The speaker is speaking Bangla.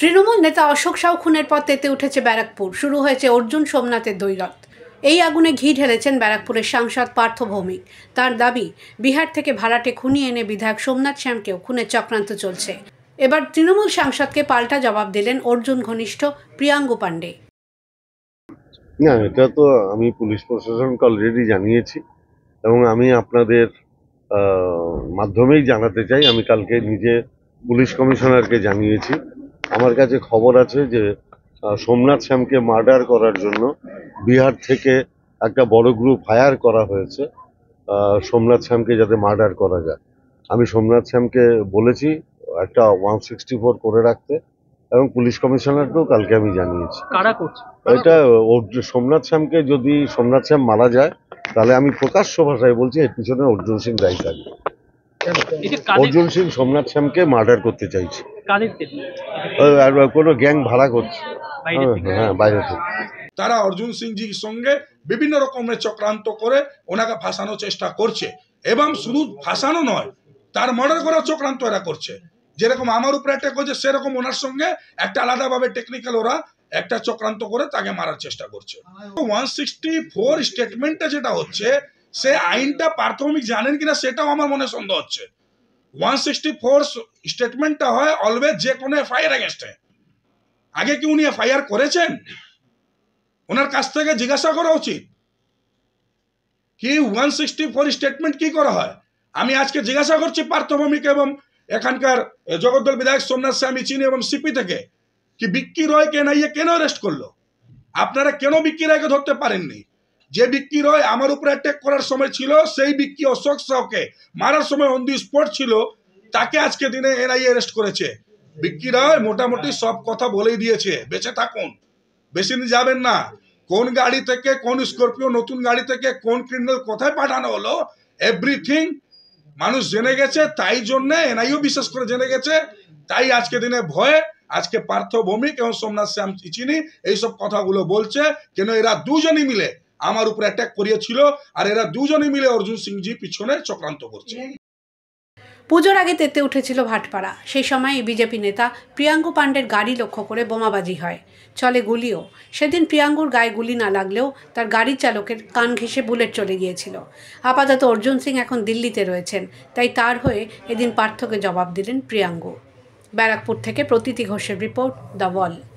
তৃণমূল নেতা অশোক শাহ খুনের পর তেতে উঠেছে ব্যারাকপুর শুরু হয়েছে অর্জুন সোমনাথের দৈরত এই আগুনে ঘি ঢেলেছেন ব্যারাকপুরের সাংসদ পার্থ ভৌমিক তার দাবি বিহার থেকে ভাড়াটে খুনি এনে বিধায়ক সোমনাথ শ্যামকেও খুনের চক্রান্ত চলছে এবার তৃণমূল সাংসদকে পাল্টা জবাব দিলেন অর্জুন ঘনিষ্ঠ প্রিয়াঙ্গু পাণ্ডে না এটা তো আমি পুলিশ প্রশাসনকে অলরেডি জানিয়েছি এবং আমি আপনাদের মাধ্যমেই জানাতে চাই আমি কালকে নিজে পুলিশ কমিশনারকে জানিয়েছি আমার কাছে খবর আছে যে সোমনাথ শ্যামকে মার্ডার করার জন্য বিহার থেকে একটা বড় গ্রুপ হায়ার করা হয়েছে সোমনাথ শ্যামকে যাতে মার্ডার করা যায় আমি সোমনাথ শ্যামকে বলেছি একটা ওয়ান সিক্সটি ফোর করে রাখতে এবং পুলিশ কমিশনারকেও কালকে আমি জানিয়েছি এটা সোমনাথ শ্যামকে যদি সোমনাথ শ্যাম মারা যায় তাহলে আমি প্রকাশ্য ভাষায় বলছি এর পিছনে অর্জুন সিং দায়ী থাকবে অর্জুন সিং সোমনাথ শ্যামকে মার্ডার করতে চাইছে কোনো গ্যাং ভাড়া করছে হ্যাঁ, হ্যাঁ বাইরে থেকে তারা অর্জুন সিংজির সঙ্গে বিভিন্ন রকমের চক্রান্ত করে ওনাকে ফাঁসানোর চেষ্টা করছে এবং শুধু ফাঁসানো নয় তার মার্ডার করার চক্রান্ত এরা করছে যেরকম আমার উপরে অ্যাটাক হয়েছে সেরকম ওনার সঙ্গে একটা আলাদাভাবে টেকনিক্যাল ওরা একটা চক্রান্ত করে তাকে মারার চেষ্টা করছে ওয়ান সিক্সটি ফোর স্টেটমেন্টটা যেটা হচ্ছে সে আইনটা প্রাথমিক জানেন কিনা সেটাও আমার মনে সন্দেহ হচ্ছে ওয়ান সিক্সটি ফোর স্টেটমেন্টটা হয় অলওয়েজ যে কোনো এফআইআর এগেনস্টে আগে কি উনি এফআইআর করেছেন ওনার কাছ থেকে জিজ্ঞাসা করা উচিত কি ওয়ান সিক্সটি ফোর স্টেটমেন্ট কি করা হয় আমি আজকে জিজ্ঞাসা করছি পার্থভৌমিক এবং এখানকার জগদ্দল বিধায়ক সোমনাথ স্বামী চিনি এবং সিপি থেকে কি বিক্কি রয় কেন ইয়ে কেন অ্যারেস্ট করলো আপনারা কেন বিক্কি রায়কে ধরতে পারেননি যে বিক্রি রয় আমার উপরে অ্যাটেক করার সময় ছিল সেই বিক্রি অশোক শাহকে মারার সময় অন দি স্পট ছিল তাকে আজকে দিনে এনআইএ অ্যারেস্ট করেছে বিক্রি রয় মোটামুটি সব কথা বলেই দিয়েছে বেঁচে থাকুন বেশি দিন যাবেন না কোন গাড়ি থেকে কোন স্করপিও নতুন গাড়ি থেকে কোন ক্রিমিনাল কোথায় পাঠানো হলো এভরিথিং মানুষ জেনে গেছে তাই জন্যে এনআইও বিশেষ করে জেনে গেছে তাই আজকে দিনে ভয়ে আজকে পার্থ ভৌমিক এবং সোমনাথ শ্যাম চিচিনি এইসব কথাগুলো বলছে কেন এরা দুজনই মিলে আমার উপর অ্যাটাক করিয়েছিল আর এরা দুজনে মিলে অর্জুন সিংজি পিছনে চক্রান্ত করছে পুজোর আগে তেতে উঠেছিল ভাটপাড়া সেই সময় বিজেপি নেতা প্রিয়াঙ্গ পাণ্ডের গাড়ি লক্ষ্য করে বোমাবাজি হয় চলে গুলিও সেদিন প্রিয়াঙ্গুর গায়ে গুলি না লাগলেও তার গাড়ির চালকের কান ঘেঁষে বুলেট চলে গিয়েছিল আপাতত অর্জুন সিং এখন দিল্লিতে রয়েছেন তাই তার হয়ে এদিন পার্থকে জবাব দিলেন প্রিয়াঙ্গু ব্যারাকপুর থেকে প্রতীতি ঘোষের রিপোর্ট দ্য ওয়াল